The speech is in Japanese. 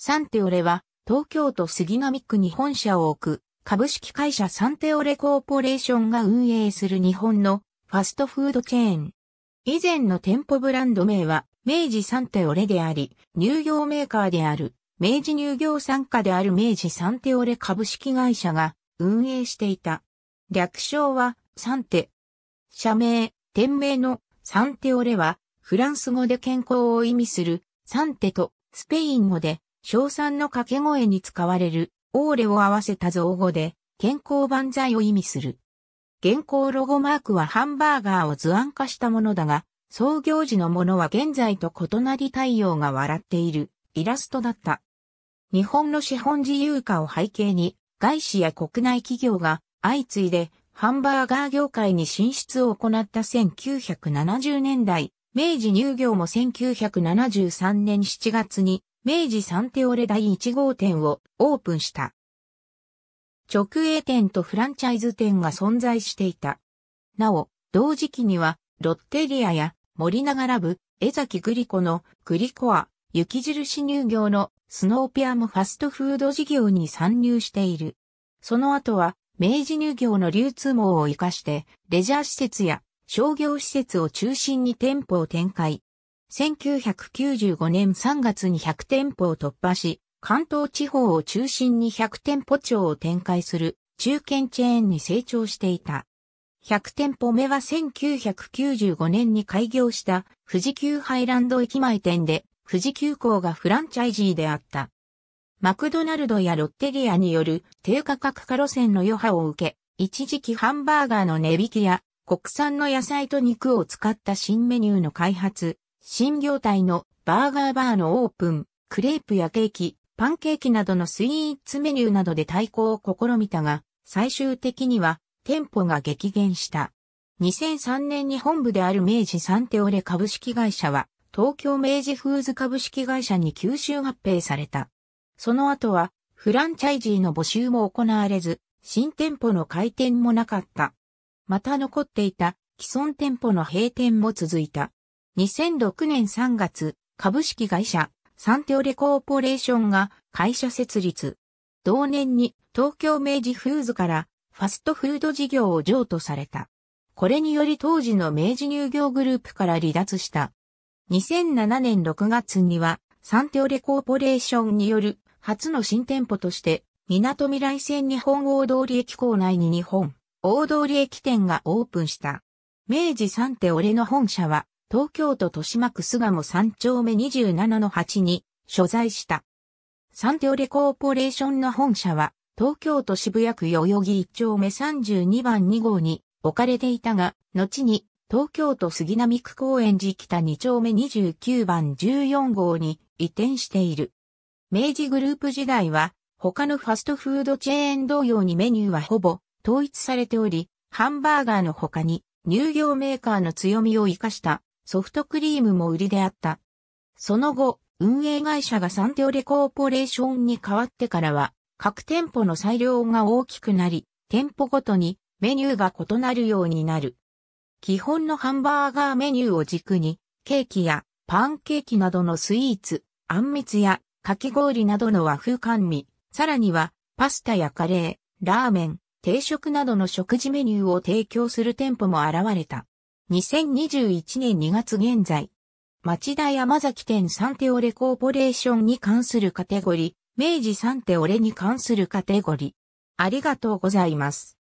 サンテオレは、東京都杉並区に本社を置く、株式会社サンテオレコーポレーションが運営する日本のファストフードチェーン。以前の店舗ブランド名は、明治サンテオレであり、乳業メーカーである、明治乳業参加である明治サンテオレ株式会社が運営していた。略称は、サンテ。社名、店名のサンテオレは、フランス語で健康を意味する、サンテと、スペイン語で、称賛の掛け声に使われる、オーレを合わせた造語で、健康万歳を意味する。現行ロゴマークはハンバーガーを図案化したものだが、創業時のものは現在と異なり太陽が笑っているイラストだった。日本の資本自由化を背景に、外資や国内企業が相次いでハンバーガー業界に進出を行った1970年代、明治乳業も1973年7月に明治サンテオレ第1号店をオープンした。直営店とフランチャイズ店が存在していた。なお、同時期には、ロッテリアや森永ラブ、江崎グリコのグリコア、雪印乳業のスノーピアもファストフード事業に参入している。その後は、明治乳業の流通網を活かして、レジャー施設や商業施設を中心に店舗を展開。1995年3月に100店舗を突破し、関東地方を中心に100店舗町を展開する中堅チェーンに成長していた。100店舗目は1995年に開業した富士急ハイランド駅前店で富士急行がフランチャイジーであった。マクドナルドやロッテリアによる低価格化路線の余波を受け、一時期ハンバーガーの値引きや国産の野菜と肉を使った新メニューの開発、新業態のバーガーバーのオープン、クレープやケーキ、パンケーキなどのスイーツメニューなどで対抗を試みたが、最終的には店舗が激減した。2003年に本部である明治サンテオレ株式会社は、東京明治フーズ株式会社に吸収合併された。その後は、フランチャイジーの募集も行われず、新店舗の開店もなかった。また残っていた既存店舗の閉店も続いた。2006年3月、株式会社、サンテオレコーポレーションが会社設立。同年に東京明治フーズからファストフード事業を譲渡された。これにより当時の明治乳業グループから離脱した。2007年6月にはサンテオレコーポレーションによる初の新店舗として港未来線日本大通駅構内に日本大通駅店がオープンした。明治サンテオレの本社は東京都豊島区巣鴨3丁目27の8に所在した。サンテオレコーポレーションの本社は、東京都渋谷区代々木1丁目32番2号に置かれていたが、後に東京都杉並区公園寺北2丁目29番14号に移転している。明治グループ時代は、他のファストフードチェーン同様にメニューはほぼ統一されており、ハンバーガーの他に乳業メーカーの強みを活かしたソフトクリームも売りであった。その後、運営会社がサンテオレコーポレーションに変わってからは、各店舗の裁量が大きくなり、店舗ごとにメニューが異なるようになる。基本のハンバーガーメニューを軸に、ケーキやパンケーキなどのスイーツ、あんみつやかき氷などの和風甘味、さらにはパスタやカレー、ラーメン、定食などの食事メニューを提供する店舗も現れた。2021年2月現在、町田山崎店サンテオレコーポレーションに関するカテゴリー、明治サンテオレに関するカテゴリー。ありがとうございます。